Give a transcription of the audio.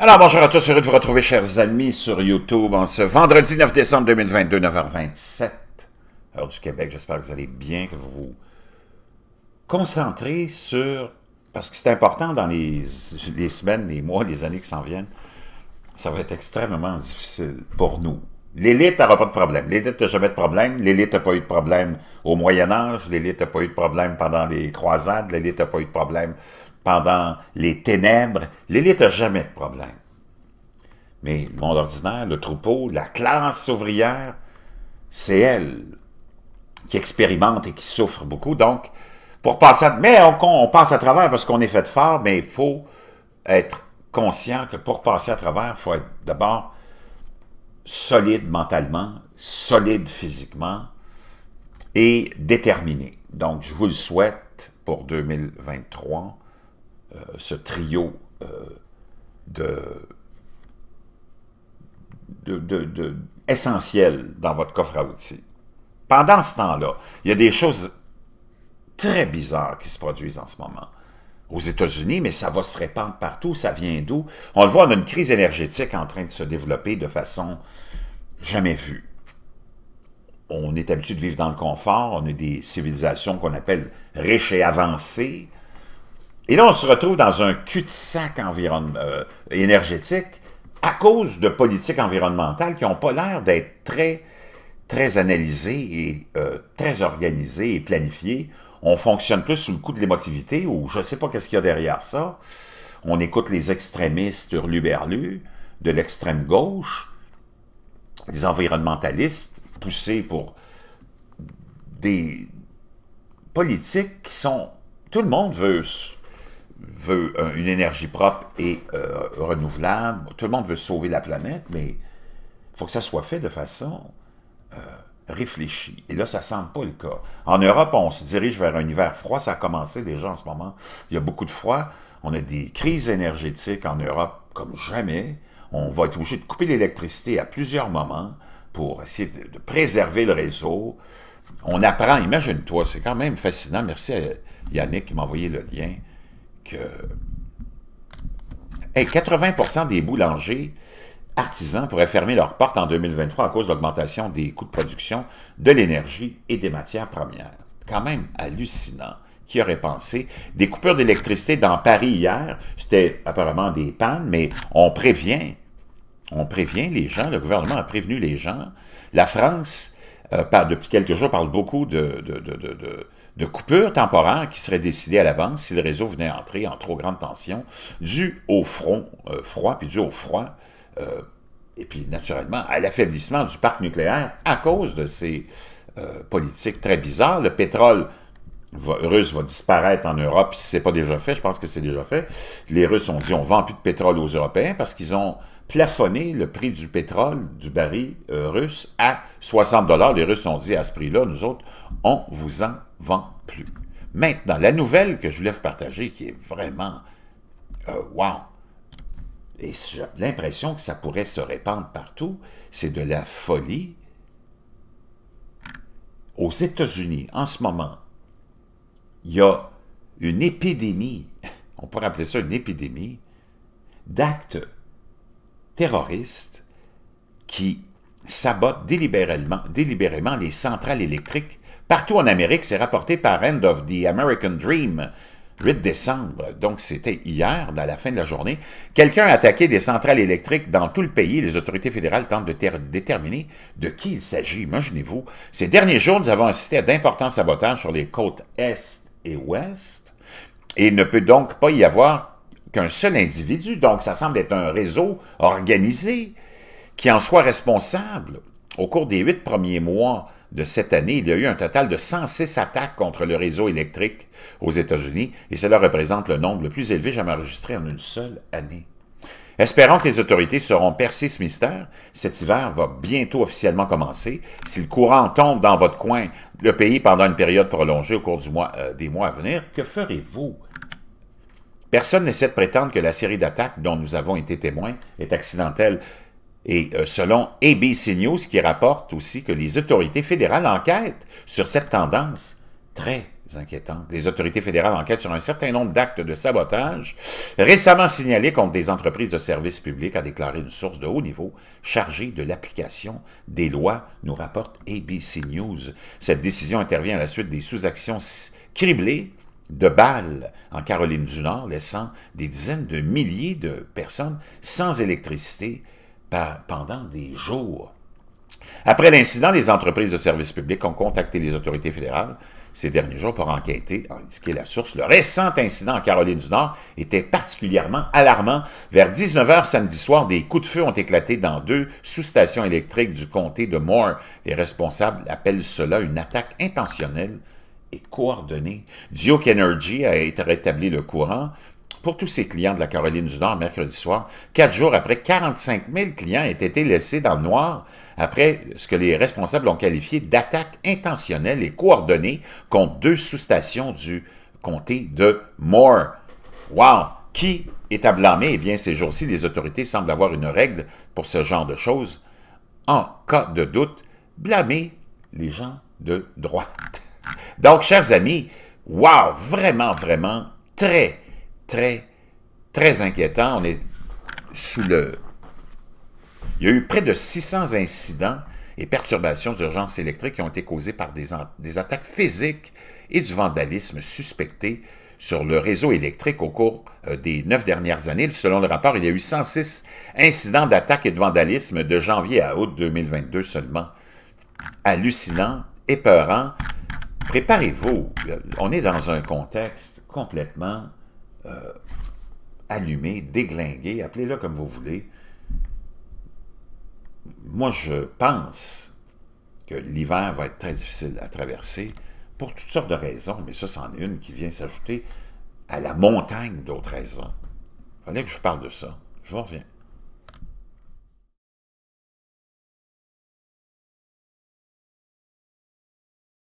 Alors bonjour à tous, heureux de vous retrouver chers amis sur YouTube en ce vendredi 9 décembre 2022, 9h27, heure du Québec. J'espère que vous allez bien, que vous vous concentrez sur... Parce que c'est important dans les, semaines, les mois, les années qui s'en viennent, ça va être extrêmement difficile pour nous. L'élite n'aura pas de problème. L'élite n'a jamais de problème. L'élite n'a pas eu de problème au Moyen Âge. L'élite n'a pas eu de problème pendant les croisades. L'élite n'a pas eu de problème pendant les ténèbres, l'élite n'a jamais de problème. Mais le monde ordinaire, le troupeau, la classe ouvrière, c'est elle qui expérimente et qui souffre beaucoup. Donc, pour passer à... Mais on, passe à travers parce qu'on est fait fort, mais il faut être conscient que pour passer à travers, il faut être d'abord solide mentalement, solide physiquement et déterminé. Donc, je vous le souhaite pour 2023. Euh, ce trio euh, de, essentiel dans votre coffre à outils. Pendant ce temps-là, il y a des choses très bizarres qui se produisent en ce moment aux États-Unis, mais ça va se répandre partout, ça vient d'où? On le voit, on a une crise énergétique en train de se développer de façon jamais vue. On est habitué de vivre dans le confort, on a des civilisations qu'on appelle riches et avancées, et là, on se retrouve dans un cul-de-sac euh, énergétique à cause de politiques environnementales qui n'ont pas l'air d'être très, très analysées et euh, très organisées et planifiées. On fonctionne plus sous le coup de l'émotivité ou je ne sais pas qu'est-ce qu'il y a derrière ça. On écoute les extrémistes hurluberlus de l'extrême gauche, les environnementalistes poussés pour des politiques qui sont... Tout le monde veut veut euh, une énergie propre et euh, renouvelable. Tout le monde veut sauver la planète, mais il faut que ça soit fait de façon euh, réfléchie. Et là, ça ne semble pas le cas. En Europe, on se dirige vers un hiver froid. Ça a commencé déjà en ce moment. Il y a beaucoup de froid. On a des crises énergétiques en Europe comme jamais. On va être obligé de couper l'électricité à plusieurs moments pour essayer de préserver le réseau. On apprend, imagine-toi, c'est quand même fascinant. Merci à Yannick qui m'a envoyé le lien 80% des boulangers artisans pourraient fermer leurs portes en 2023 à cause de l'augmentation des coûts de production de l'énergie et des matières premières. Quand même hallucinant. Qui aurait pensé? Des coupures d'électricité dans Paris hier, c'était apparemment des pannes, mais on prévient. On prévient les gens, le gouvernement a prévenu les gens. La France euh, depuis quelques jours, parle beaucoup de, coupures temporaires qui seraient décidées à l'avance si le réseau venait entrer en trop grande tension, dû au front euh, froid, puis dû au froid, euh, et puis naturellement à l'affaiblissement du parc nucléaire à cause de ces politiques très bizarres. Le pétrole russe va disparaître en Europe si ce n'est pas déjà fait, je pense que c'est déjà fait. Les Russes ont dit on vend plus de pétrole aux Européens parce qu'ils ont plafonner le prix du pétrole, du baril euh, russe à 60 Les Russes ont dit à ce prix-là, nous autres, on vous en vend plus. Maintenant, la nouvelle que je voulais partager, qui est vraiment, euh, wow, et j'ai l'impression que ça pourrait se répandre partout, c'est de la folie aux États-Unis, en ce moment, il y a une épidémie, on pourrait appeler ça une épidémie, d'actes terroristes qui sabotent délibérément, délibérément les centrales électriques partout en Amérique. C'est rapporté par End of the American Dream, 8 décembre, donc c'était hier, dans la fin de la journée, quelqu'un a attaqué des centrales électriques dans tout le pays. Les autorités fédérales tentent de déterminer de qui il s'agit. Imaginez-vous, ces derniers jours, nous avons assisté à d'importants sabotages sur les côtes Est et Ouest, et il ne peut donc pas y avoir qu'un seul individu. Donc, ça semble être un réseau organisé qui en soit responsable. Au cours des huit premiers mois de cette année, il y a eu un total de 106 attaques contre le réseau électrique aux États-Unis, et cela représente le nombre le plus élevé jamais enregistré en une seule année. Espérons que les autorités sauront percées ce mystère, cet hiver va bientôt officiellement commencer. Si le courant tombe dans votre coin, le pays pendant une période prolongée au cours euh, des mois à venir, que ferez-vous? Personne n'essaie de prétendre que la série d'attaques dont nous avons été témoins est accidentelle. Et euh, selon ABC News, qui rapporte aussi que les autorités fédérales enquêtent sur cette tendance très inquiétante. Les autorités fédérales enquêtent sur un certain nombre d'actes de sabotage récemment signalés contre des entreprises de services publics, a déclaré une source de haut niveau chargée de l'application des lois, nous rapporte ABC News. Cette décision intervient à la suite des sous-actions criblées de balles en Caroline du Nord, laissant des dizaines de milliers de personnes sans électricité pendant des jours. Après l'incident, les entreprises de services publics ont contacté les autorités fédérales ces derniers jours pour enquêter, indiquer la source. Le récent incident en Caroline du Nord était particulièrement alarmant. Vers 19h samedi soir, des coups de feu ont éclaté dans deux sous-stations électriques du comté de Moore. Les responsables appellent cela une attaque intentionnelle et coordonnée. Duke Energy a été rétabli le courant pour tous ses clients de la Caroline du Nord mercredi soir, quatre jours après 45 000 clients ont été laissés dans le noir après ce que les responsables ont qualifié d'attaque intentionnelle et coordonnée contre deux sous-stations du comté de Moore. Wow! Qui est à blâmer? Eh bien, ces jours-ci, les autorités semblent avoir une règle pour ce genre de choses. En cas de doute, blâmer les gens de droite. Donc, chers amis, wow, vraiment, vraiment, très, très, très inquiétant. On est sous le... Il y a eu près de 600 incidents et perturbations d'urgence électrique qui ont été causés par des, des, attaques physiques et du vandalisme suspecté sur le réseau électrique au cours euh, des neuf dernières années. Selon le rapport, il y a eu 106 incidents d'attaques et de vandalisme de janvier à août 2022 seulement. Hallucinant, épeurant, préparez-vous. On est dans un contexte complètement euh, allumé, déglingué, appelez-le comme vous voulez. Moi, je pense que l'hiver va être très difficile à traverser pour toutes sortes de raisons, mais ça, c'en est une qui vient s'ajouter à la montagne d'autres raisons. Il fallait que je parle de ça. Je reviens.